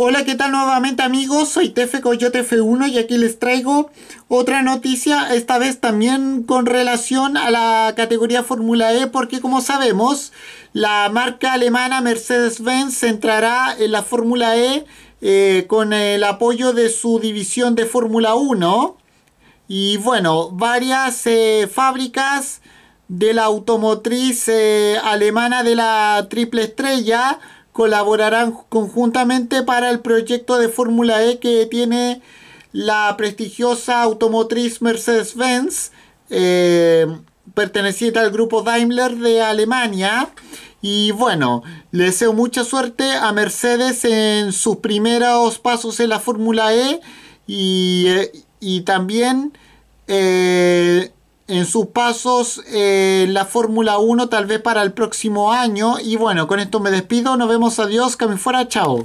Hola, ¿qué tal nuevamente amigos? Soy Tefe Coyote 1 y aquí les traigo otra noticia, esta vez también con relación a la categoría Fórmula E, porque como sabemos, la marca alemana Mercedes-Benz entrará en la Fórmula E eh, con el apoyo de su división de Fórmula 1. Y bueno, varias eh, fábricas de la automotriz eh, alemana de la triple estrella colaborarán conjuntamente para el proyecto de Fórmula E que tiene la prestigiosa automotriz Mercedes-Benz, eh, perteneciente al grupo Daimler de Alemania. Y bueno, le deseo mucha suerte a Mercedes en sus primeros pasos en la Fórmula E y, eh, también... Eh, en sus pasos eh, la Fórmula 1 tal vez para el próximo año. Y bueno, con esto me despido, nos vemos, adiós, que me fuera, chao.